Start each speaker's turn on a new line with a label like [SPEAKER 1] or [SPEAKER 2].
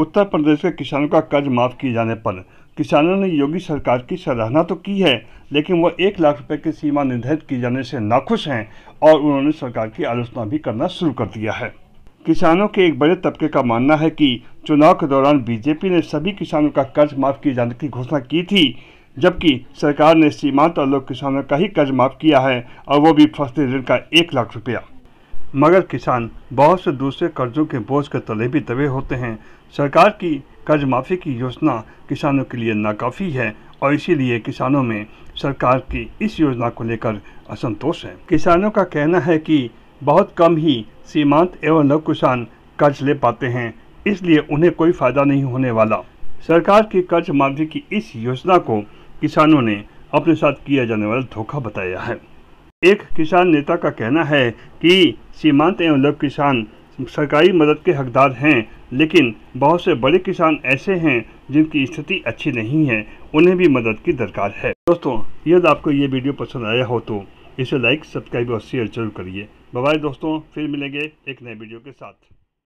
[SPEAKER 1] उत्तर प्रदेश के किसानों का कर्ज माफ़ किए जाने पर किसानों ने योगी सरकार की सराहना तो की है लेकिन वह एक लाख रुपए की सीमा निर्धारित किए जाने से नाखुश हैं और उन्होंने सरकार की आलोचना भी करना शुरू कर दिया है किसानों के एक बड़े तबके का मानना है कि चुनाव के दौरान बीजेपी ने सभी किसानों का कर्ज माफ़ किए जाने की घोषणा की थी जबकि सरकार ने सीमांत और लोक किसानों का ही कर्ज माफ़ किया है और वो भी फसली ऋण का एक लाख रुपया मगर किसान बहुत से दूसरे कर्जों के बोझ के तले भी दबे होते हैं सरकार की कर्ज माफ़ी की योजना किसानों के लिए नाकाफ़ी है और इसीलिए किसानों में सरकार की इस योजना को लेकर असंतोष है किसानों का कहना है कि बहुत कम ही सीमांत एवं लघु किसान कर्ज ले पाते हैं इसलिए उन्हें कोई फ़ायदा नहीं होने वाला सरकार की कर्ज माफ़ी की इस योजना को किसानों ने अपने साथ किया जाने वाला धोखा बताया है एक किसान नेता का कहना है कि सीमांत एवं लघु किसान सरकारी मदद के हकदार हैं लेकिन बहुत से बड़े किसान ऐसे हैं जिनकी स्थिति अच्छी नहीं है उन्हें भी मदद की दरकार है दोस्तों यदि आपको ये वीडियो पसंद आया हो तो इसे लाइक सब्सक्राइब और शेयर जरूर करिए बाय दोस्तों फिर मिलेंगे एक नए वीडियो के साथ